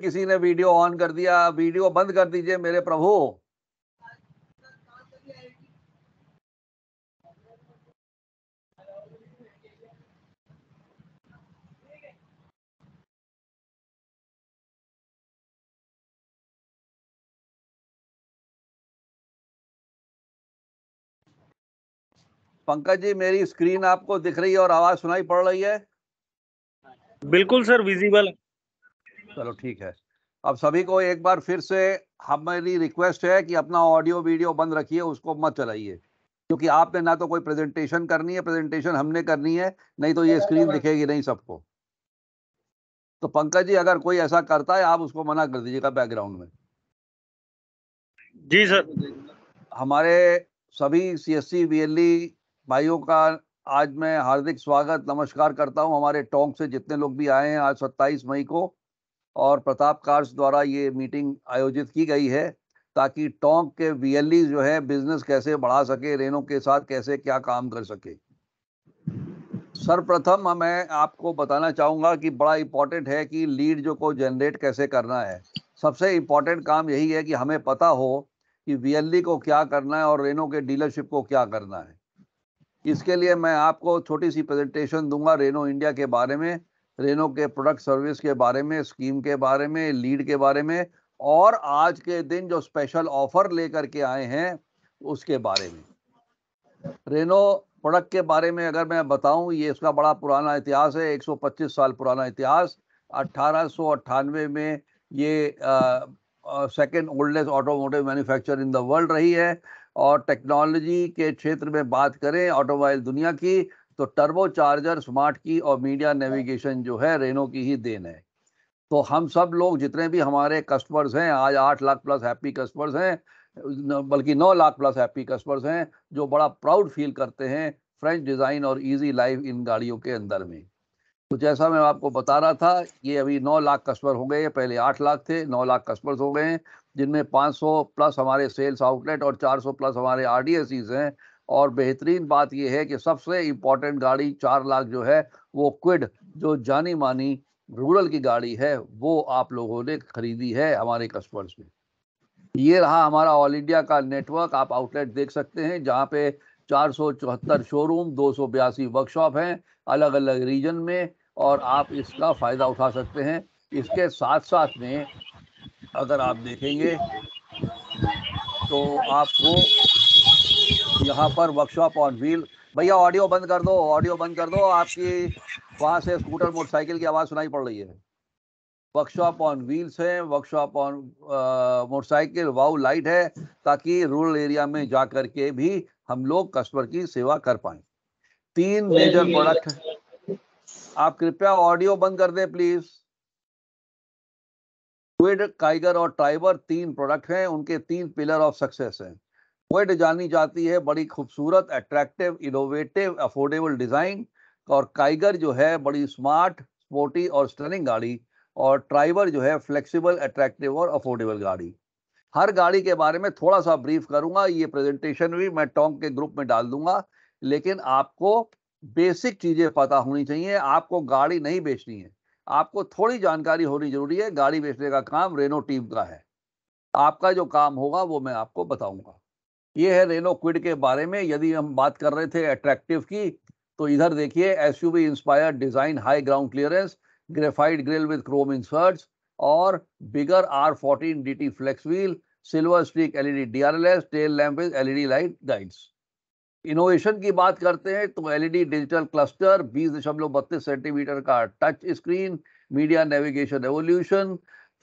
किसी ने video on कर दिया वीडियो बंद कर दीजिए मेरे प्रभु पंकज जी मेरी स्क्रीन आपको दिख रही है और आवाज सुनाई पड़ रही है बिल्कुल सर विजिबल है चलो ठीक है अब सभी को एक बार फिर से हमारी रिक्वेस्ट है कि अपना ऑडियो वीडियो बंद रखिए उसको मत चलाइए क्योंकि आपने ना तो कोई प्रेजेंटेशन करनी है प्रेजेंटेशन हमने करनी है नहीं तो ये स्क्रीन दिखेगी नहीं सबको तो पंकज जी अगर कोई ऐसा करता है आप उसको मना कर दीजिएगा बैकग्राउंड में जी सर हमारे सभी सी एस सी भाइयों का आज मैं हार्दिक स्वागत नमस्कार करता हूं हमारे टोंक से जितने लोग भी आए हैं आज 27 मई को और प्रताप कार्स द्वारा ये मीटिंग आयोजित की गई है ताकि टोंक के वीएलई जो है बिजनेस कैसे बढ़ा सके रेनो के साथ कैसे क्या काम कर सके सर्वप्रथम मैं आपको बताना चाहूँगा कि बड़ा इम्पोर्टेंट है कि लीड जो को जनरेट कैसे करना है सबसे इम्पोर्टेंट काम यही है कि हमें पता हो कि वी को क्या करना है और रेनो के डीलरशिप को क्या करना है इसके लिए मैं आपको छोटी सी प्रेजेंटेशन दूंगा रेनो इंडिया के बारे में रेनो के प्रोडक्ट सर्विस के बारे में स्कीम के बारे में लीड के बारे में और आज के दिन जो स्पेशल ऑफर लेकर के आए हैं उसके बारे में रेनो प्रोडक्ट के बारे में अगर मैं बताऊं ये इसका बड़ा पुराना इतिहास है 125 साल पुराना इतिहास अट्ठारह में ये second oldest automotive manufacture in the world रही है और टेक्नोलॉजी के क्षेत्र में बात करें ऑटोमोबाइल दुनिया की तो टर्बो चार्जर स्मार्ट की और मीडिया नेविगेशन जो है रेनो की ही देन है तो हम सब लोग जितने भी हमारे कस्टमर्स हैं आज आठ लाख प्लस हैप्पी कस्टमर्स हैं बल्कि नौ लाख प्लस हैप्पी कस्टमर्स हैं जो बड़ा प्राउड फील करते हैं फ्रेंच डिज़ाइन और इजी लाइफ इन गाड़ियों के अंदर में तो जैसा मैं आपको बता रहा था ये अभी नौ लाख कस्टमर हो गए पहले आठ लाख थे नौ लाख कस्टमर्स हो गए जिनमें पाँच प्लस हमारे सेल्स आउटलेट और चार प्लस हमारे आर हैं और बेहतरीन बात यह है कि सबसे इम्पोर्टेंट गाड़ी चार लाख जो है वो क्विड जो जानी मानी रूरल की गाड़ी है वो आप लोगों ने खरीदी है हमारे कस्टमर्स ने ये रहा हमारा ऑल इंडिया का नेटवर्क आप आउटलेट देख सकते हैं जहाँ पे चार सौ चौहत्तर शोरूम दो सौ बयासी वर्कशॉप हैं अलग अलग रीजन में और आप इसका फ़ायदा उठा सकते हैं इसके साथ साथ में अगर आप देखेंगे तो आपको यहाँ पर वर्कशॉप ऑन व्हील भैया ऑडियो बंद कर दो ऑडियो बंद कर दो आपकी वहाँ से स्कूटर मोटरसाइकिल की आवाज़ सुनाई पड़ रही है वर्कशॉप ऑन व्हील्स है workshop on motorcycle wow light है ताकि रूरल एरिया में जा करके भी हम लोग कस्टमर की सेवा कर पाए तीन मेजर प्रोडक्ट आप कृपया ऑडियो बंद कर दें प्लीज क्विड काइगर और ट्राइबर तीन प्रोडक्ट हैं उनके तीन पिलर ऑफ सक्सेस हैं वेट जानी जाती है बड़ी खूबसूरत अट्रैक्टिव इनोवेटिव अफोर्डेबल डिज़ाइन और काइगर जो है बड़ी स्मार्ट स्पोर्टी और स्टनिंग गाड़ी और ट्राइवर जो है फ्लेक्सिबल अट्रैक्टिव और अफोर्डेबल गाड़ी हर गाड़ी के बारे में थोड़ा सा ब्रीफ करूंगा ये प्रेजेंटेशन भी मैं टोंग के ग्रुप में डाल दूंगा लेकिन आपको बेसिक चीज़ें पता होनी चाहिए आपको गाड़ी नहीं बेचनी है आपको थोड़ी जानकारी होनी जरूरी है गाड़ी बेचने का काम रेनो टीम का है आपका जो काम होगा वो मैं आपको बताऊंगा ये है रेनो क्विड के बारे में यदि हम बात कर रहे थे अट्रैक्टिव की तो इधर देखिए S U inspired design high ground clearance graphite grille with chrome inserts और bigger R fourteen D T flex wheel silver streak LED DRLs tail lamp LED light guides innovation की बात करते हैं तो एलईडी डिजिटल क्लस्टर बीस दशमलव बत्तीस centimetre का touch screen media navigation evolution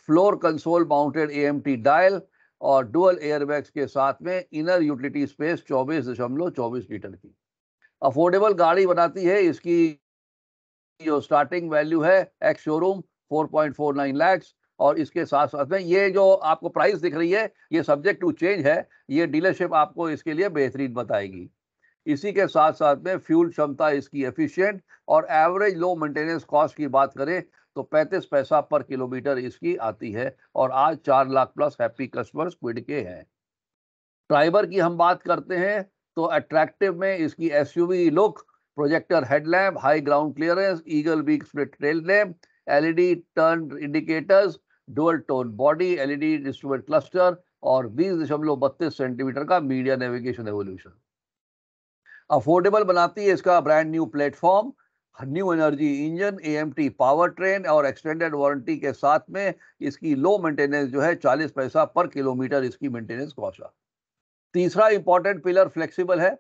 floor console mounted AMT dial और डुअल एयरबैग्स के साथ में इनर यूटिलिटी स्पेस चौबीस दशमलव चौबीस लीटर की अफोर्डेबल गाड़ी बनाती है इसकी जो स्टार्टिंग वैल्यू है एक्स शोरूम 4.49 लैक्स और इसके साथ साथ में ये जो आपको प्राइस दिख रही है ये सब्जेक्ट टू चेंज है ये डीलरशिप आपको इसके लिए बेहतरीन बताएगी इसी के साथ साथ में फ्यूल क्षमता इसकी एफिशिएंट और एवरेज लो मेंटेनेंस कॉस्ट की बात करें तो 35 पैसा पर किलोमीटर इसकी आती है और आज चार lakh plus happy customers Kwid के हैं ड्राइवर की हम बात करते हैं तो अट्रैक्टिव में इसकी SUV look projector headlamp high ground clearance eagle beak split trail lamp LED turn indicators dual tone body LED instrument cluster और बीस दशमलव बत्तीस सेंटीमीटर का मीडिया नेविगेशन एवोल्यूशन अफोर्डेबल बनाती है इसका brand new platform new energy engine AMT power train और extended warranty के साथ में इसकी लो मेंटेनेंस जो है 40 पैसा पर किलोमीटर इसकी मेंटेनेंस कॉस्ट है तीसरा इंपॉर्टेंट पिलर फ्लेक्सिबल है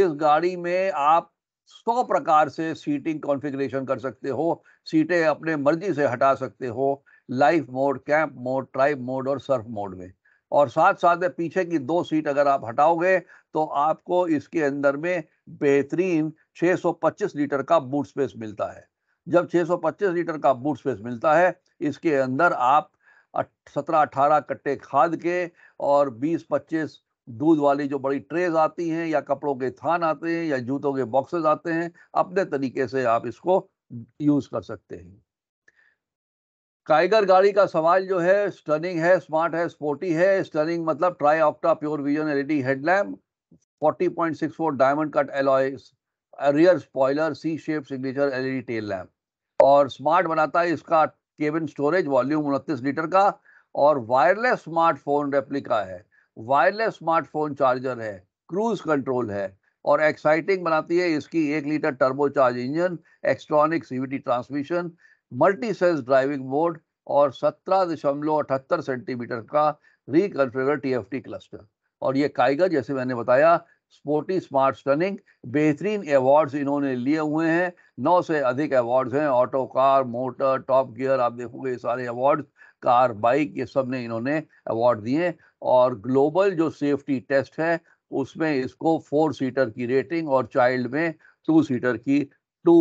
इस गाड़ी में आप सौ प्रकार से सीटिंग कॉन्फ़िगरेशन कर सकते हो सीटें अपने मर्जी से हटा सकते हो life mode camp mode tribe mode और सर्फ मोड में और साथ साथ में पीछे की दो सीट अगर आप हटाओगे तो आपको इसके अंदर में बेहतरीन 625 लीटर का बूट स्पेस मिलता है जब 625 लीटर का बूट स्पेस मिलता है इसके अंदर आप सत्रह अठारह कट्टे खाद के और 20-25 दूध वाली जो बड़ी ट्रेज आती हैं या कपड़ों के थान आते हैं या जूतों के बॉक्सेस आते हैं अपने तरीके से आप इसको यूज कर सकते हैं टाइगर गाड़ी का सवाल जो है स्टर्निंग है स्मार्ट है स्पोर्टी है स्टर्निंग मतलब tri octa pure vision LED headlamp 40.64 diamond cut alloy rear spoiler C shape signature LED tail lamp और स्मार्ट बनाता है इसका केबिन स्टोरेज वॉल्यूम उनतीस लीटर का और वायरलेस स्मार्टफोन रेप्लिका है वायरलेस स्मार्टफोन चार्जर है क्रूज कंट्रोल है और एक्साइटिंग बनाती है इसकी एक litre turbo charge engine Xtronic CVT transmission multi sense driving mode और सत्रह दशमलव अठहत्तर सेंटीमीटर का रिकन्फिगर टीएफटी क्लस्टर और ये काइगर जैसे मैंने बताया स्पोर्टी स्मार्ट स्टनिंग बेहतरीन अवार्ड्स इन्होंने लिए हुए हैं नौ से अधिक अवार्ड्स हैं Autocar motor Top Gear आप देखोगे ये सारे अवार्ड्स कार बाइक ये सब ने इन्होंने अवार्ड दिए और ग्लोबल जो सेफ्टी टेस्ट है उसमें इसको फोर सीटर की रेटिंग और चाइल्ड में टू सीटर की टू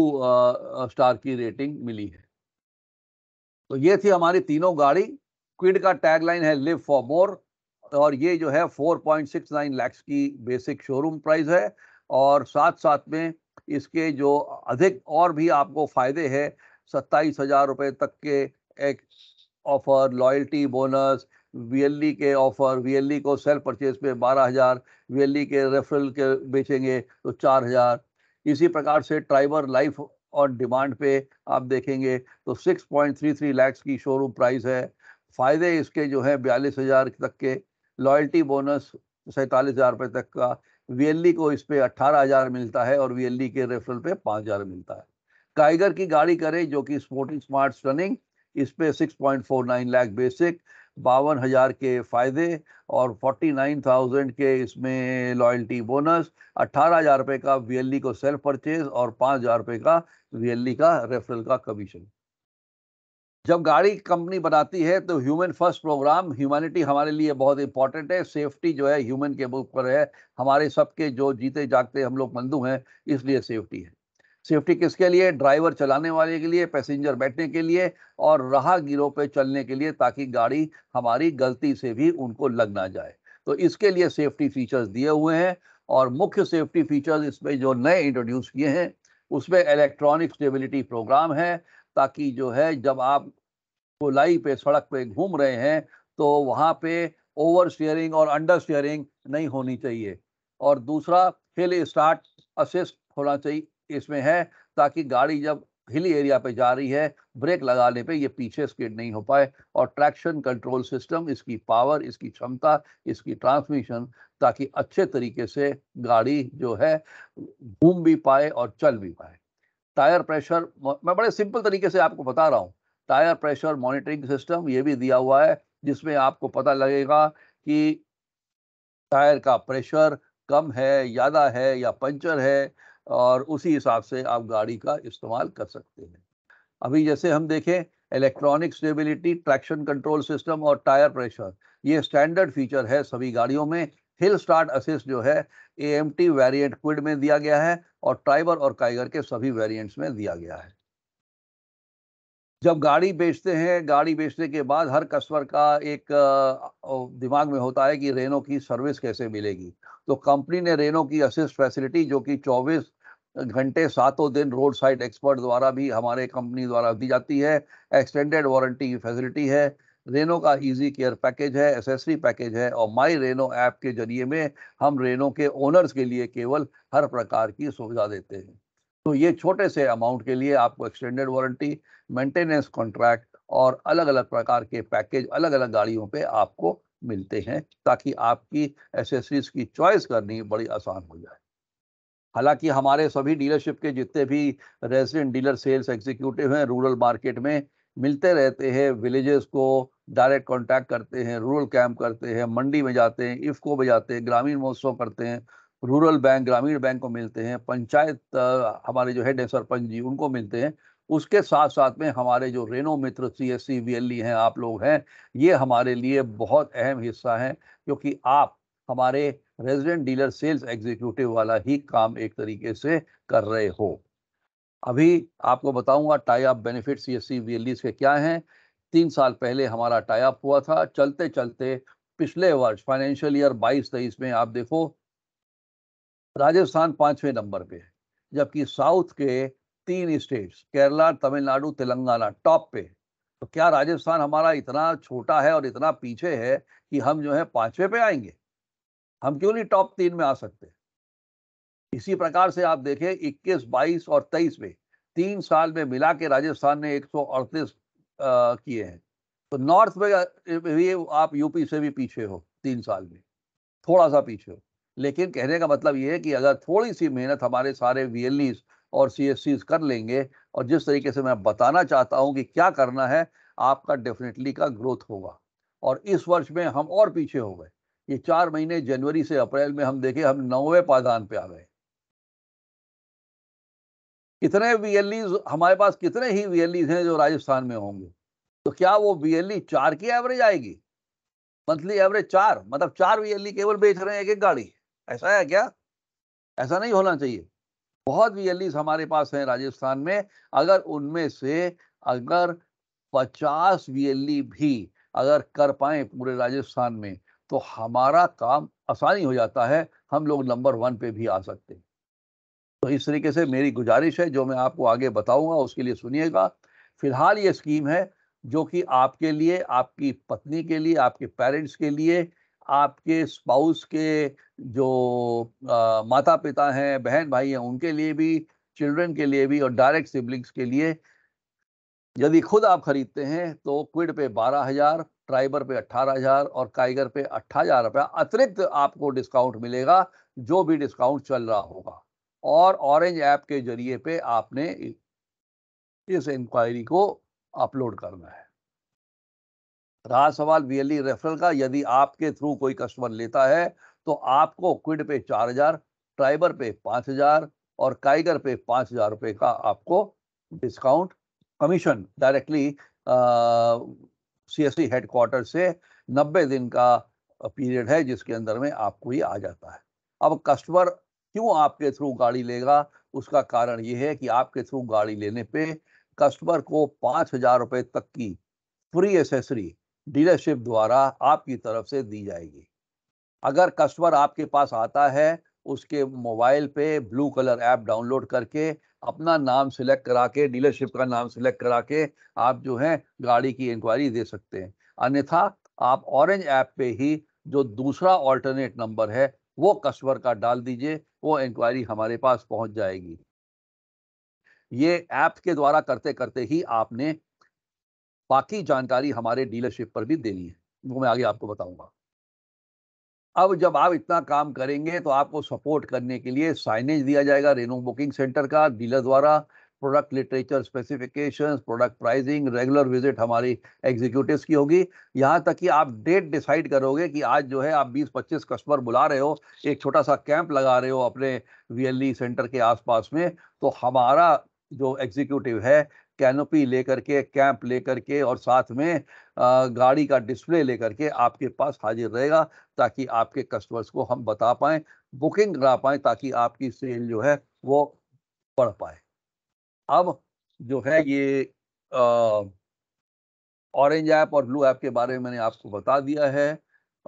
स्टार की रेटिंग मिली है तो ये थी हमारी तीनों गाड़ी क्विड का टैगलाइन है लिव फॉर मोर और ये जो है 4.69 लैक्स की बेसिक शोरूम प्राइस है और साथ साथ में इसके जो अधिक और भी आपको फायदे हैं सत्ताईस हजार रुपये तक के एक ऑफर लॉयल्टी बोनस वी के ऑफर वी को सेल परचेज पे बारह हजार वी के रेफरल के बेचेंगे तो चार हजार इसी प्रकार से ट्राइबर लाइफ और डिमांड पे आप देखेंगे तो 6.33 लाख की शोरूम प्राइस है फायदे इसके जो है बयालीस हजार तक के लॉयल्टी बोनस सैंतालीस हज़ार रुपये तक का वीएलई को इस पे अट्ठारह हज़ार मिलता है और वीएलई के रेफरल पे पाँच हज़ार मिलता है टाइगर की गाड़ी करें जो कि स्पोर्टिंग स्मार्ट रनिंग इस पे six point four nine lakh basic बावन हज़ार के फ़ायदे और फोर्टी नाइन थाउजेंड के इसमें लॉयल्टी बोनस अट्ठारह हज़ार रुपये का वीएलई को सेल्फ परचेज और पाँच हज़ार रुपये का वीएलई का रेफरल का कमीशन जब गाड़ी कंपनी बनाती है तो ह्यूमन फर्स्ट प्रोग्राम ह्यूमैनिटी हमारे लिए बहुत इंपॉर्टेंट है सेफ्टी जो है ह्यूमन के ऊपर पर है हमारे सबके जो जीते जागते हम लोग बंधु हैं इसलिए सेफ्टी है सेफ्टी किसके लिए ड्राइवर चलाने वाले के लिए पैसेंजर बैठने के लिए और राहगीरों पे चलने के लिए ताकि गाड़ी हमारी गलती से भी उनको लग ना जाए तो इसके लिए सेफ्टी फीचर्स दिए हुए हैं और मुख्य सेफ्टी फीचर्स इसमें जो नए इंट्रोड्यूस किए हैं उसमें इलेक्ट्रॉनिक स्टेबिलिटी प्रोग्राम है ताकि जो है जब आप गोलाई पे सड़क पे घूम रहे हैं तो वहाँ पे ओवर स्टेयरिंग और अंडर स्टेयरिंग नहीं होनी चाहिए और दूसरा हिल स्टार्ट असिस्ट होना चाहिए इसमें है ताकि गाड़ी जब हिली एरिया पे जा रही है ब्रेक लगाने पे ये पीछे स्किड नहीं हो पाए और ट्रैक्शन कंट्रोल सिस्टम इसकी पावर इसकी क्षमता इसकी ट्रांसमिशन ताकि अच्छे तरीके से गाड़ी जो है घूम भी पाए और चल भी पाए टायर प्रेशर मैं बड़े सिंपल तरीके से आपको बता रहा हूँ टायर प्रेशर मॉनिटरिंग सिस्टम ये भी दिया हुआ है जिसमें आपको पता लगेगा कि टायर का प्रेशर कम है ज़्यादा है या पंचर है और उसी हिसाब से आप गाड़ी का इस्तेमाल कर सकते हैं अभी जैसे हम देखें electronic stability traction control system और टायर प्रेशर ये स्टैंडर्ड फीचर है सभी गाड़ियों में हिल स्टार्ट असिस्ट जो है A M T variant Kwid में दिया गया है और ट्राइबर और काइगर के सभी वेरियंट्स में दिया गया है जब गाड़ी बेचते हैं गाड़ी बेचने के बाद हर कस्टमर का एक दिमाग में होता है कि रेनो की सर्विस कैसे मिलेगी तो कंपनी ने रेनो की असिस्ट फैसिलिटी जो कि 24 घंटे सातों दिन रोड साइड एक्सपर्ट द्वारा भी हमारे कंपनी द्वारा दी जाती है एक्सटेंडेड वारंटी की फैसिलिटी है रेनो का इजी केयर पैकेज है एसेसरी पैकेज है और माई रेनो ऐप के जरिए में हम रेनो के ओनर्स के लिए केवल हर प्रकार की सुविधा देते हैं तो ये छोटे से अमाउंट के लिए आपको एक्सटेंडेड वारंटी मेंटेनेंस कॉन्ट्रैक्ट और अलग अलग प्रकार के पैकेज अलग अलग गाड़ियों पे आपको मिलते हैं ताकि आपकी एसेसरीज की चॉइस करनी बड़ी आसान हो जाए हालांकि हमारे सभी डीलरशिप के जितने भी रेजिडेंट डीलर सेल्स एग्जीक्यूटिव हैं रूरल मार्केट में मिलते रहते हैं विलेजेस को डायरेक्ट कांटेक्ट करते हैं रूरल कैंप करते हैं मंडी में जाते हैं इफको में जाते हैं ग्रामीण महोत्सव करते हैं रूरल बैंक ग्रामीण बैंक को मिलते हैं पंचायत हमारे जो हेड है सरपंच जी उनको मिलते हैं उसके साथ साथ में हमारे जो Renault Mitra C S C V L E हैं आप लोग हैं ये हमारे लिए बहुत अहम हिस्सा हैं क्योंकि आप हमारे रेजिडेंट डीलर सेल्स एग्जीक्यूटिव वाला ही काम एक तरीके से कर रहे हो अभी आपको बताऊंगा tie up benefit C S C V L के क्या हैं तीन साल पहले हमारा टाइप हुआ था चलते चलते पिछले वर्ष फाइनेंशियल ईयर बाईस तेईस में आप देखो राजस्थान पांचवें नंबर पे है जबकि साउथ के तीन स्टेट्स केरला तमिलनाडु तेलंगाना टॉप पे तो क्या राजस्थान हमारा इतना छोटा है और इतना पीछे है कि हम जो है पांचवे पे आएंगे हम क्यों नहीं टॉप तीन में आ सकते इसी प्रकार से आप देखें 21, 22 और 23 में तीन साल में मिला के राजस्थान ने 138 किए हैं तो नॉर्थ में भी आप यूपी से भी पीछे हो तीन साल में थोड़ा सा पीछे हो लेकिन कहने का मतलब ये है कि अगर थोड़ी सी मेहनत हमारे सारे वी और सी कर लेंगे और जिस तरीके से मैं बताना चाहता हूँ कि क्या करना है आपका डेफिनेटली का ग्रोथ होगा और इस वर्ष में हम और पीछे हो गए ये चार महीने जनवरी से अप्रैल में हम देखें हम नौवे पायदान पे आ गए कितने वीएलईज हमारे पास कितने ही वीएलईज हैं जो राजस्थान में होंगे तो क्या वो वीएलई e चार की एवरेज आएगी मंथली एवरेज चार मतलब चार वीएलई e केवल बेच रहे हैं एक एक गाड़ी ऐसा है क्या ऐसा नहीं होना चाहिए बहुत वीएलईज हमारे पास हैं राजस्थान में अगर उनमें से अगर पचास वीएलई e भी अगर कर पाए पूरे राजस्थान में तो हमारा काम आसानी हो जाता है हम लोग नंबर वन पे भी आ सकते हैं तो इस तरीके से मेरी गुजारिश है जो मैं आपको आगे बताऊंगा उसके लिए सुनिएगा फिलहाल ये स्कीम है जो कि आपके लिए आपकी पत्नी के लिए आपके पेरेंट्स के लिए आपके स्पाउस के जो आ, माता पिता हैं बहन भाई हैं उनके लिए भी चिल्ड्रन के लिए भी और डायरेक्ट सिबलिंग्स के लिए यदि खुद आप खरीदते हैं तो क्विड पे बारह हज़ार ट्राइबर पे अट्ठारह हज़ार और काइगर पे अट्ठारह हज़ार रुपया अतिरिक्त आपको डिस्काउंट मिलेगा जो भी डिस्काउंट चल रहा होगा और ऑरेंज ऐप के जरिए पे आपने इस इंक्वायरी को अपलोड करना है रहा सवाल वीएलई रेफरल का यदि आपके थ्रू कोई कस्टमर लेता है तो आपको क्विड पे चार हजार ट्राइबर पे पांच हजार और काइगर पे पांच हजार रुपए का आपको discount commission directly CSC S headquarter से नब्बे दिन का पीरियड है जिसके अंदर में आपको ये आ जाता है अब कस्टमर क्यों आपके थ्रू गाड़ी लेगा उसका कारण ये है कि आपके थ्रू गाड़ी लेने पे कस्टमर को पांच हजार रुपए तक की फ्री एसेसरी डीलरशिप द्वारा आपकी तरफ से दी जाएगी अगर कस्टमर आपके पास आता है उसके मोबाइल पे ब्लू कलर ऐप डाउनलोड करके अपना नाम सिलेक्ट करा के डीलरशिप का नाम सिलेक्ट करा के आप जो है गाड़ी की इंक्वायरी दे सकते हैं अन्यथा आप ऑरेंज ऐप पे ही जो दूसरा ऑल्टरनेट नंबर है वो कस्टमर का डाल दीजिए वो इंक्वायरी हमारे पास पहुंच जाएगी ये ऐप के द्वारा करते करते ही आपने बाकी जानकारी हमारे डीलरशिप पर भी देनी है वो मैं आगे आपको बताऊंगा अब जब आप इतना काम करेंगे तो आपको सपोर्ट करने के लिए साइनेज दिया जाएगा रेनो बुकिंग सेंटर का डीलर द्वारा product literature specification product pricing regular visit हमारी एग्जीक्यूटिव की होगी यहाँ तक कि आप डेट डिसाइड करोगे कि आज जो है आप 20-25 कस्टमर बुला रहे हो एक छोटा सा कैंप लगा रहे हो अपने वी सेंटर e के आसपास में तो हमारा जो एग्जीक्यूटिव है कैनोपी लेकर के कैंप लेकर के और साथ में गाड़ी का डिस्प्ले लेकर के आपके पास हाजिर रहेगा ताकि आपके कस्टमर्स को हम बता पाएँ बुकिंग करा पाएँ ताकि आपकी सेल जो है वो बढ़ पाए अब जो है ये ऑरेंज ऐप और ब्लू ऐप के बारे में मैंने आपको बता दिया है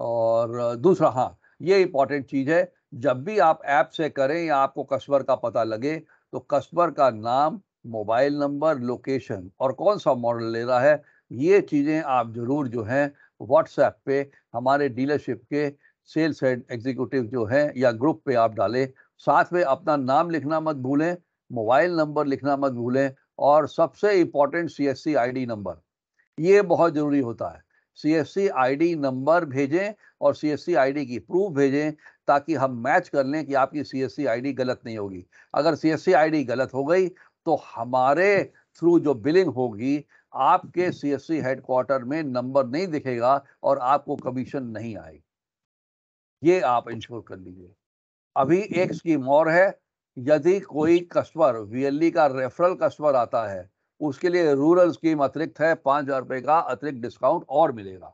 और दूसरा हाँ ये इंपॉर्टेंट चीज है जब भी आप ऐप से करें या आपको कस्टमर का पता लगे तो कस्टमर का नाम मोबाइल नंबर लोकेशन और कौन सा मॉडल ले रहा है ये चीज़ें आप जरूर जो हैं व्हाट्सएप पे हमारे डीलरशिप के सेल्स हेड एग्जीक्यूटिव जो हैं या ग्रुप पे आप डालें साथ में अपना नाम लिखना मत भूलें मोबाइल नंबर लिखना मत भूलें और सबसे important C S C I D number ये बहुत ज़रूरी होता है C S C I D number भेजें और C S C I D की प्रूफ भेजें ताकि हम मैच कर लें कि आपकी सी एस सी आई डी गलत नहीं होगी अगर सी एस सी आई डी गलत हो गई तो हमारे थ्रू जो बिलिंग होगी आपके सी एस सी हेडक्वार्टर में नंबर नहीं दिखेगा और आपको कमीशन नहीं आएगी ये आप इंश्योर कर लीजिए अभी एक स्कीम और है यदि कोई कस्टमर वीएलई का रेफरल कस्टमर आता है उसके लिए रूरल स्कीम अतिरिक्त है पाँच हजार रुपये का अतिरिक्त डिस्काउंट और मिलेगा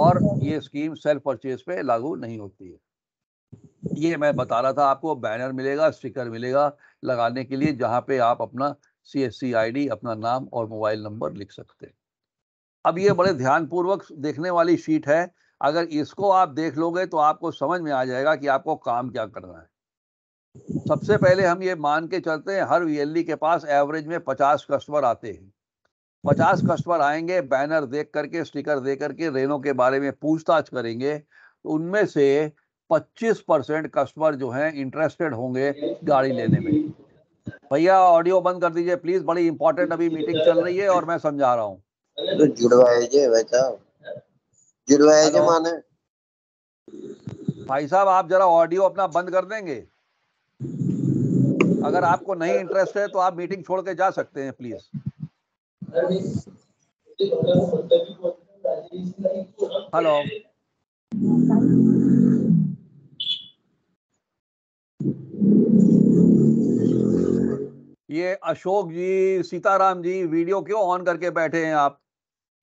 और ये स्कीम सेल्फ परचेज पे लागू नहीं होती है ये मैं बता रहा था आपको बैनर मिलेगा स्टिकर मिलेगा लगाने के लिए जहाँ पे आप अपना सी एस सी आई डी अपना नाम और मोबाइल नंबर लिख सकते हैं अब ये बड़े ध्यानपूर्वक देखने वाली शीट है अगर इसको आप देख लोगे तो आपको समझ में आ जाएगा कि आपको काम क्या करना है सबसे पहले हम ये मान के चलते हैं हर वीएलडी के पास एवरेज में पचास कस्टमर आते हैं पचास कस्टमर आएंगे बैनर देख करके स्टिकर दे करके रेनो के बारे में पूछताछ करेंगे तो उनमें से 25 परसेंट कस्टमर जो हैं इंटरेस्टेड होंगे गाड़ी लेने में भैया ऑडियो बंद कर दीजिए प्लीज बड़ी इंपॉर्टेंट अभी मीटिंग चल रही है और मैं समझा रहा हूँ जुड़वाए भाई साहब आप जरा ऑडियो अपना बंद कर देंगे अगर आपको नहीं इंटरेस्ट है तो आप मीटिंग छोड़ के जा सकते हैं प्लीज हेलो ये अशोक जी सीताराम जी वीडियो क्यों ऑन करके बैठे हैं आप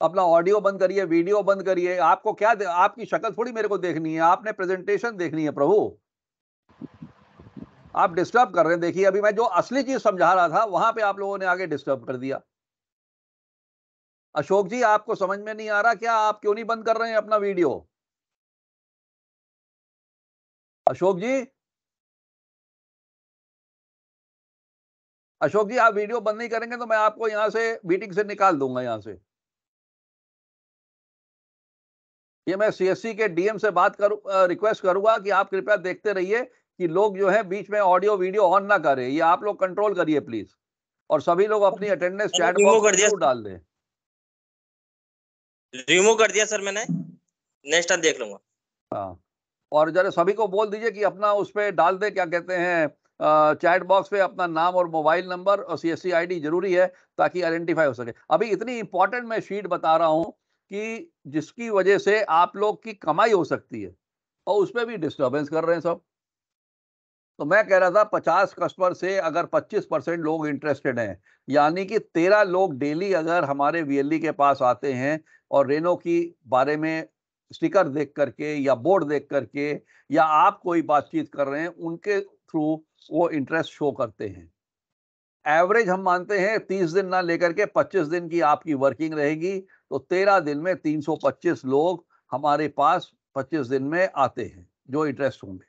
अपना ऑडियो बंद करिए वीडियो बंद करिए आपको क्या आपकी शक्ल थोड़ी मेरे को देखनी है आपने प्रेजेंटेशन देखनी है प्रभु आप डिस्टर्ब कर रहे हैं देखिए अभी मैं जो असली चीज समझा रहा था वहां पे आप लोगों ने आगे डिस्टर्ब कर दिया अशोक जी आपको समझ में नहीं आ रहा क्या आप क्यों नहीं बंद कर रहे हैं अपना वीडियो अशोक जी अशोक जी आप वीडियो बंद नहीं करेंगे तो मैं आपको यहां से मीटिंग से निकाल दूंगा यहां से ये मैं सीएससी के डीएम से बात करू रिक्वेस्ट करूंगा कि आप कृपया देखते रहिए कि लोग जो है बीच में ऑडियो वीडियो ऑन ना करें ये आप लोग कंट्रोल करिए प्लीज और सभी लोग अपनी अटेंडेंस चैट बॉक्स डाल दें रिमूव कर दिया सर मैंने नेक्स्ट टाइम देख लूंगा हाँ और जरा सभी को बोल दीजिए कि अपना उस पर डाल दे क्या कहते हैं चैट बॉक्स पे अपना नाम और मोबाइल नंबर और सी एस जरूरी है ताकि आइडेंटिफाई हो सके अभी इतनी इंपॉर्टेंट मैं शीट बता रहा हूँ कि जिसकी वजह से आप लोग की कमाई हो सकती है और उसमें भी डिस्टर्बेंस कर रहे हैं सब तो मैं कह रहा था पचास कस्टमर से अगर पच्चीस परसेंट लोग इंटरेस्टेड हैं यानी कि तेरह लोग डेली अगर हमारे वीएलई के पास आते हैं और रेनो की बारे में स्टिकर देख करके या बोर्ड देख करके या आप कोई बातचीत कर रहे हैं उनके थ्रू वो इंटरेस्ट शो करते हैं एवरेज हम मानते हैं तीस दिन ना लेकर के पच्चीस दिन की आपकी वर्किंग रहेगी तो तेरह दिन में तीन सौ पच्चीस लोग हमारे पास पच्चीस दिन में आते हैं जो इंटरेस्ट होंगे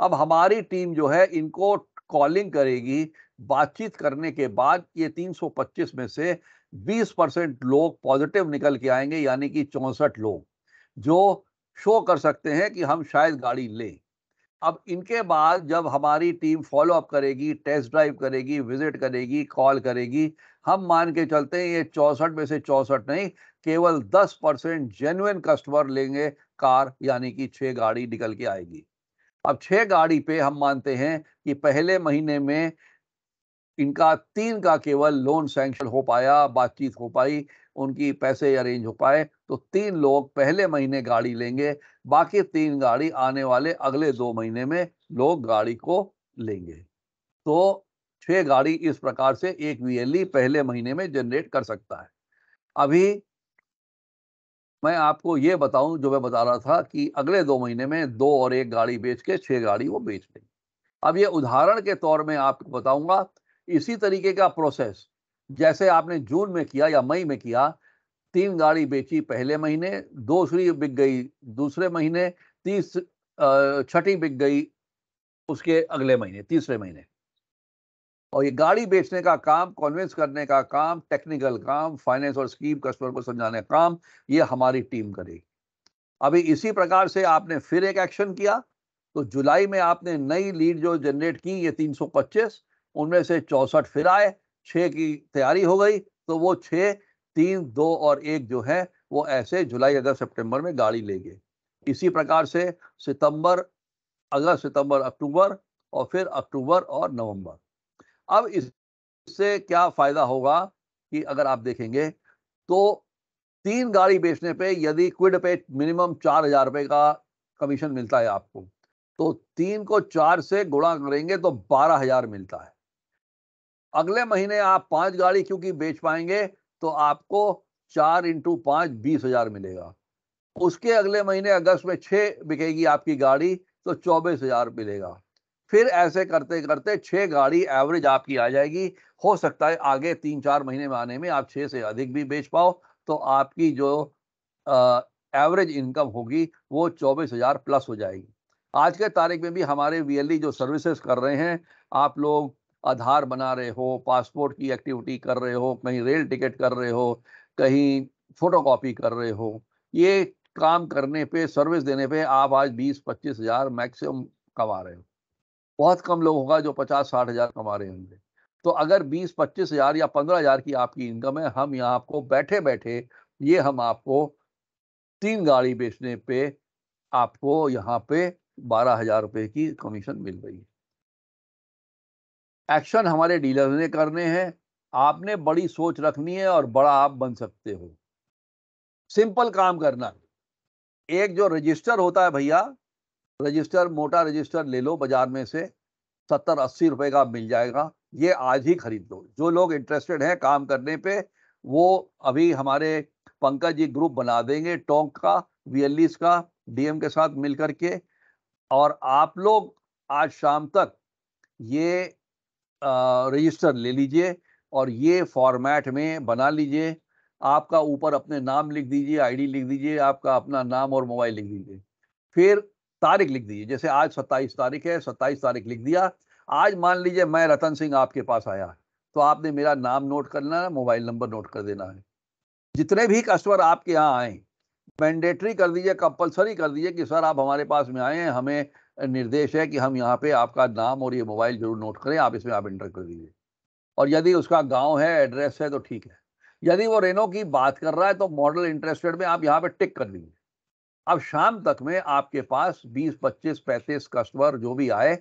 अब हमारी टीम जो है इनको कॉलिंग करेगी बातचीत करने के बाद ये 325 में से 20 परसेंट लोग पॉजिटिव निकल के आएंगे यानी कि चौंसठ लोग जो शो कर सकते हैं कि हम शायद गाड़ी लें अब इनके बाद जब हमारी टीम फॉलो अप करेगी टेस्ट ड्राइव करेगी विजिट करेगी कॉल करेगी हम मान के चलते हैं ये चौंसठ में से चौंसठ नहीं केवल 10 परसेंट जेन्युन कस्टमर लेंगे कार यानी कि छः गाड़ी निकल के आएगी अब छह गाड़ी पे हम मानते हैं कि पहले महीने में इनका तीन का केवल लोन सैंक्शन हो पाया बातचीत हो पाई उनकी पैसे अरेंज हो पाए तो तीन लोग पहले महीने गाड़ी लेंगे बाकी तीन गाड़ी आने वाले अगले दो महीने में लोग गाड़ी को लेंगे तो छह गाड़ी इस प्रकार से एक वीएलई e पहले महीने में जनरेट कर सकता है अभी मैं आपको ये बताऊं जो मैं बता रहा था कि अगले दो महीने में दो और एक गाड़ी बेच के छह गाड़ी वो बेच लेंगे अब ये उदाहरण के तौर में आपको बताऊंगा इसी तरीके का प्रोसेस जैसे आपने जून में किया या मई में किया तीन गाड़ी बेची पहले महीने दूसरी बिक गई दूसरे महीने तीस छठी बिक गई उसके अगले महीने तीसरे महीने और ये गाड़ी बेचने का काम कॉन्विंस करने का काम टेक्निकल काम फाइनेंस और स्कीम कस्टमर को समझाने का काम ये हमारी टीम करेगी अभी इसी प्रकार से आपने फिर एक एक्शन किया तो जुलाई में आपने नई लीड जो जनरेट की ये 325 उनमें से चौसठ फिर आए छः की तैयारी हो गई तो वो छः तीन दो और एक जो है वो ऐसे जुलाई अगस्त सितंबर में गाड़ी ले गए इसी प्रकार से सितंबर अगस्त सितंबर अक्टूबर और फिर अक्टूबर और नवंबर अब इससे क्या फायदा होगा कि अगर आप देखेंगे तो तीन गाड़ी बेचने पे यदि क्विड पे मिनिमम चार हजार रुपये का कमीशन मिलता है आपको तो तीन को चार से गुणा करेंगे तो बारह हजार मिलता है अगले महीने आप पांच गाड़ी क्योंकि बेच पाएंगे तो आपको चार इंटू पाँच बीस हजार मिलेगा उसके अगले महीने अगस्त में छह बिकेगी आपकी गाड़ी तो चौबीस हजार मिलेगा फिर ऐसे करते करते छः गाड़ी एवरेज आपकी आ जाएगी हो सकता है आगे तीन चार महीने में आने में आप छः से अधिक भी बेच पाओ तो आपकी जो एवरेज इनकम होगी वो चौबीस हज़ार प्लस हो जाएगी आज के तारीख में भी हमारे वीएलई जो सर्विसेज कर रहे हैं आप लोग आधार बना रहे हो पासपोर्ट की एक्टिविटी कर रहे हो कहीं रेल टिकट कर रहे हो कहीं फोटोकॉपी कर रहे हो ये काम करने पे सर्विस देने पे आप आज बीस पच्चीस हज़ार मैक्सिमम कमा रहे हो बहुत कम लोग होगा जो पचास साठ हजार कमा रहे होंगे तो अगर बीस पच्चीस हजार या पंद्रह हजार की आपकी इनकम है हम यहाँ आपको बैठे बैठे ये हम आपको तीन गाड़ी बेचने पे आपको यहाँ पे बारह हजार रुपये की कमीशन मिल रही है एक्शन हमारे डीलर ने करने हैं आपने बड़ी सोच रखनी है और बड़ा आप बन सकते हो सिंपल काम करना एक जो रजिस्टर होता है भैया रजिस्टर मोटा रजिस्टर ले लो बाजार में से सत्तर अस्सी रुपए का मिल जाएगा ये आज ही खरीद लो जो लोग इंटरेस्टेड हैं काम करने पे वो अभी हमारे पंकज जी ग्रुप बना देंगे टोंक का वी का डीएम के साथ मिलकर के और आप लोग आज शाम तक ये रजिस्टर ले लीजिए और ये फॉर्मेट में बना लीजिए आपका ऊपर अपने नाम लिख दीजिए आईडी लिख दीजिए आपका अपना नाम और मोबाइल लिख दीजिए फिर तारीख लिख दीजिए जैसे आज सत्ताईस तारीख है सत्ताईस तारीख लिख दिया आज मान लीजिए मैं रतन सिंह आपके पास आया तो आपने मेरा नाम नोट करना है मोबाइल नंबर नोट कर देना है जितने भी कस्टमर आपके यहाँ आए मैंडेटरी कर दीजिए कंपलसरी कर दीजिए कि सर आप हमारे पास में आए हमें निर्देश है कि हम यहाँ पे आपका नाम और ये मोबाइल जरूर नोट करें आप इसमें आप इंटर कर दीजिए और यदि उसका गांव है एड्रेस है तो ठीक है यदि वो रेनो की बात कर रहा है तो मॉडल इंटरेस्टेड में आप यहाँ पे टिक कर दीजिए अब शाम तक में आपके पास 20, 25, 35 कस्टमर जो भी आए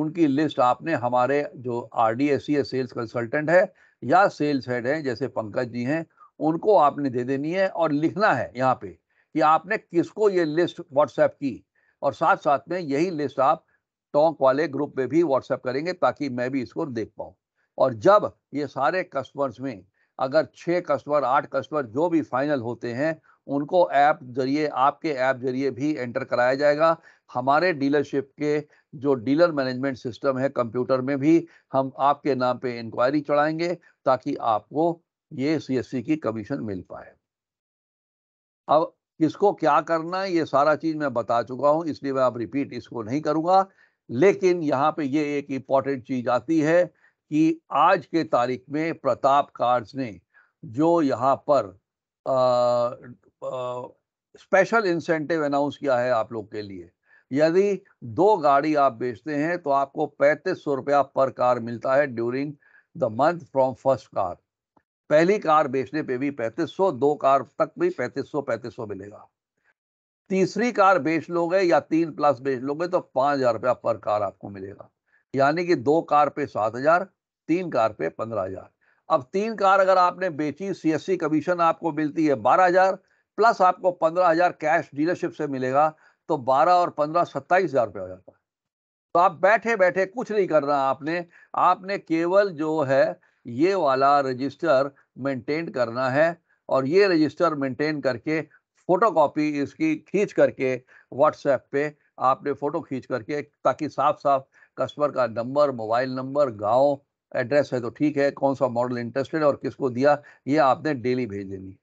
उनकी लिस्ट आपने हमारे जो R D S sales consultant है या सेल्स हेड हैं जैसे पंकज जी हैं उनको आपने दे देनी है और लिखना है यहाँ पे कि आपने किसको ये लिस्ट व्हाट्सएप की और साथ साथ में यही लिस्ट आप टोंक वाले ग्रुप में भी व्हाट्सएप करेंगे ताकि मैं भी इसको देख पाऊँ और जब ये सारे कस्टमर्स में अगर छः कस्टमर आठ कस्टमर जो भी फाइनल होते हैं उनको ऐप जरिए आपके ऐप जरिए भी एंटर कराया जाएगा हमारे डीलरशिप के जो डीलर मैनेजमेंट सिस्टम है कंप्यूटर में भी हम आपके नाम पे इंक्वायरी चढ़ाएंगे ताकि आपको ये सीएससी की कमीशन मिल पाए अब किसको क्या करना है ये सारा चीज मैं बता चुका हूं इसलिए मैं आप रिपीट इसको नहीं करूंगा लेकिन यहाँ पे ये एक इम्पॉर्टेंट चीज आती है कि आज के तारीख में प्रताप कार्ड्स ने जो यहाँ पर स्पेशल इंसेंटिव अनाउंस किया है आप लोग के लिए यदि दो गाड़ी आप बेचते हैं तो आपको पैंतीस सौ रुपया पर कार मिलता है during the month from first car पहली कार बेचने पे भी पैंतीस सौ दो कार तक भी पैंतीस सौ पैंतीस सौ मिलेगा तीसरी कार बेच लोगे या तीन प्लस बेच लोगे तो पाँच हजार रुपया पर कार आपको मिलेगा यानी कि दो कार पे सात हजार तीन कार पे पंद्रह हजार अब तीन कार अगर आपने बेची सीएससी कमीशन आपको मिलती है बारह हजार प्लस आपको पंद्रह हजार कैश डीलरशिप से मिलेगा तो बारह और पंद्रह सत्ताईस हजार रुपया हो जाता है तो आप बैठे बैठे कुछ नहीं करना आपने आपने केवल जो है ये वाला रजिस्टर मेंटेन करना है और ये रजिस्टर मेंटेन करके फोटोकॉपी इसकी खींच करके व्हाट्सएप पे आपने फ़ोटो खींच करके ताकि साफ साफ कस्टमर का नंबर मोबाइल नंबर गांव एड्रेस है तो ठीक है कौन सा मॉडल इंटरेस्टेड और किसको दिया ये आपने डेली भेज देनी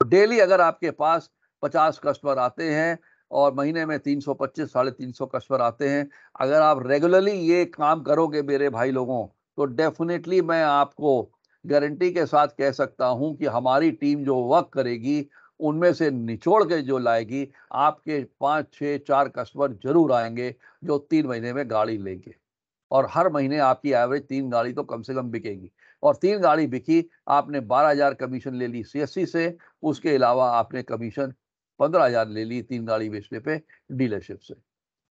तो डेली अगर आपके पास पचास कस्टमर आते हैं और महीने में तीन सौ पच्चीस साढ़े तीन सौ कस्टमर आते हैं अगर आप रेगुलरली ये काम करोगे मेरे भाई लोगों तो डेफिनेटली मैं आपको गारंटी के साथ कह सकता हूं कि हमारी टीम जो वर्क करेगी उनमें से निचोड़ के जो लाएगी आपके पाँच छः चार कस्टमर जरूर आएंगे जो तीन महीने में गाड़ी लेंगे और हर महीने आपकी एवरेज तीन गाड़ी तो कम से कम बिकेगी और तीन गाड़ी बिकी आपने बारह हजार कमीशन ले ली सीएससी से उसके अलावा आपने कमीशन पंद्रह हजार ले ली तीन गाड़ी बेचने पे डीलरशिप से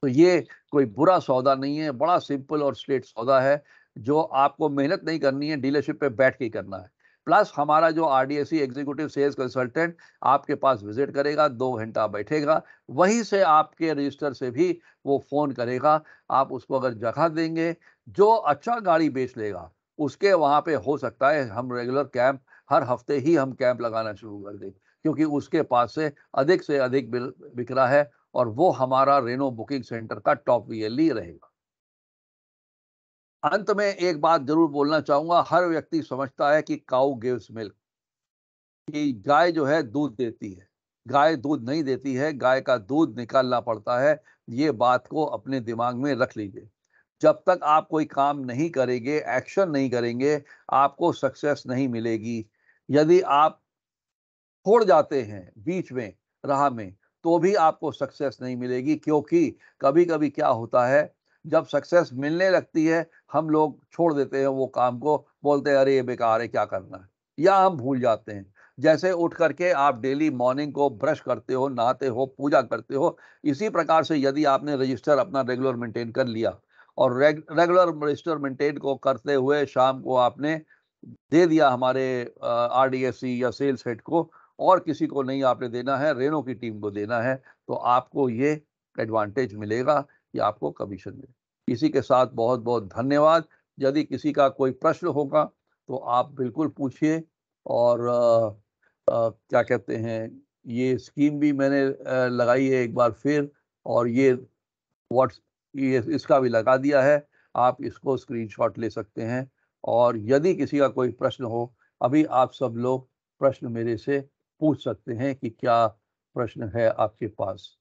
तो ये कोई बुरा सौदा नहीं है बड़ा सिंपल और स्ट्रेट सौदा है जो आपको मेहनत नहीं करनी है डीलरशिप पे बैठ के करना है प्लस हमारा जो R D S executive sales consultant आपके पास विजिट करेगा दो घंटा बैठेगा वहीं से आपके रजिस्टर से भी वो फ़ोन करेगा आप उसको अगर जगह देंगे जो अच्छा गाड़ी बेच लेगा उसके वहाँ पे हो सकता है हम रेगुलर कैंप हर हफ्ते ही हम कैंप लगाना शुरू कर दें क्योंकि उसके पास से अधिक से अधिक बिल बिक रहा है और वो हमारा रेनो बुकिंग सेंटर का टॉप वीएलई रहेगा अंत में एक बात जरूर बोलना चाहूंगा हर व्यक्ति समझता है कि काउ गिव्स मिल्क कि गाय जो है दूध देती है गाय दूध नहीं देती है गाय का दूध निकालना पड़ता है ये बात को अपने दिमाग में रख लीजिए जब तक आप कोई काम नहीं करेंगे एक्शन नहीं करेंगे आपको सक्सेस नहीं मिलेगी यदि आप छोड़ जाते हैं बीच में राह में तो भी आपको सक्सेस नहीं मिलेगी क्योंकि कभी कभी क्या होता है जब सक्सेस मिलने लगती है हम लोग छोड़ देते हैं वो काम को बोलते हैं अरे ये बेकार है क्या करना है या हम भूल जाते हैं जैसे उठ करके आप डेली मॉर्निंग को ब्रश करते हो नहाते हो पूजा करते हो इसी प्रकार से यदि आपने रजिस्टर अपना रेगुलर मेंटेन कर लिया और रेगुलर रजिस्टर मेंटेन को करते हुए शाम को आपने दे दिया हमारे आर e या सेल्स हेड को और किसी को नहीं आपने देना है रेनो की टीम को देना है तो आपको ये एडवांटेज मिलेगा कि आपको कमीशन मिले इसी के साथ बहुत बहुत धन्यवाद यदि किसी का कोई प्रश्न होगा तो आप बिल्कुल पूछिए और आ, आ, क्या कहते हैं ये स्कीम भी मैंने लगाई है एक बार फिर और ये व्हाट्स ये इसका भी लगा दिया है आप इसको स्क्रीनशॉट ले सकते हैं और यदि किसी का कोई प्रश्न हो अभी आप सब लोग प्रश्न मेरे से पूछ सकते हैं कि क्या प्रश्न है आपके पास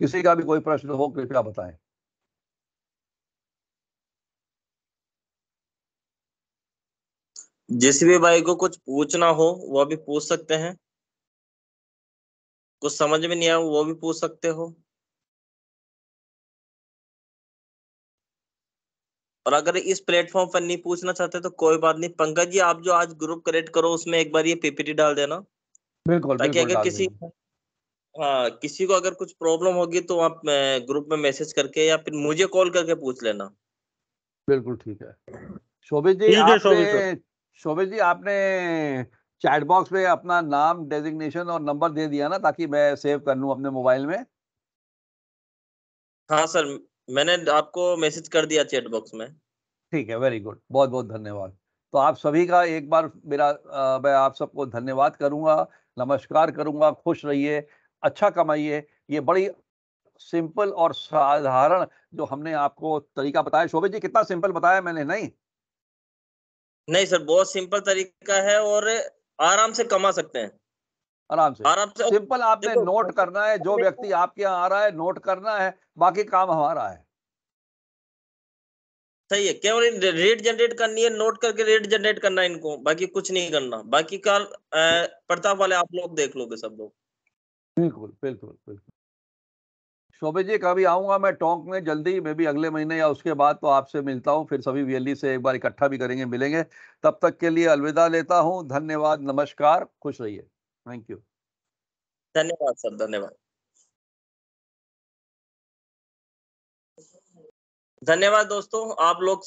किसी का भी कोई प्रश्न हो कृपया बताएं जिस भी भाई को कुछ पूछना हो वो भी पूछ सकते हैं कुछ समझ में नहीं आया वो भी पूछ सकते हो और अगर इस प्लेटफॉर्म पर नहीं पूछना चाहते तो कोई बात नहीं पंकज जी आप जो आज ग्रुप क्रिएट करो उसमें एक बार ये पीपीटी डाल देना बिल्कुल ताकि बिल्कुल अगर किसी हाँ किसी को अगर कुछ प्रॉब्लम होगी तो आप ग्रुप में मैसेज करके या फिर मुझे कॉल करके पूछ लेना बिल्कुल ठीक है शोभित जी आपने शोभित जी आपने चैट बॉक्स में अपना नाम डेजिग्नेशन और नंबर दे दिया ना ताकि मैं सेव कर लूँ अपने मोबाइल में हाँ सर मैंने आपको मैसेज कर दिया चैट बॉक्स में ठीक है वेरी गुड बहुत बहुत धन्यवाद तो आप सभी का एक बार मेरा मैं आप सबको धन्यवाद करूंगा नमस्कार करूंगा खुश रहिए अच्छा कमाइए ये बड़ी सिंपल और साधारण जो हमने आपको तरीका बताया शोभित जी कितना सिंपल बताया मैंने नहीं नहीं सर बहुत सिंपल तरीका है और आराम से कमा सकते हैं आराम से आराम से सिंपल आपने नोट करना है जो व्यक्ति आपके यहाँ आ रहा है नोट करना है बाकी काम हमारा है सही है केवल रेट जनरेट करनी है नोट करके रेट जनरेट करना है इनको बाकी कुछ नहीं करना बाकी का प्रताप वाले आप लोग देख लोगे सब लोग बिल्कुल बिल्कुल बिल्कुल शोभे जी कभी आऊंगा मैं टोंक में जल्दी मैं भी अगले महीने या उसके बाद तो आपसे मिलता हूँ फिर सभी वीएलई से एक बार इकट्ठा भी करेंगे मिलेंगे तब तक के लिए अलविदा लेता हूँ धन्यवाद नमस्कार खुश रहिए थैंक यू धन्यवाद सर धन्यवाद धन्यवाद दोस्तों आप लोग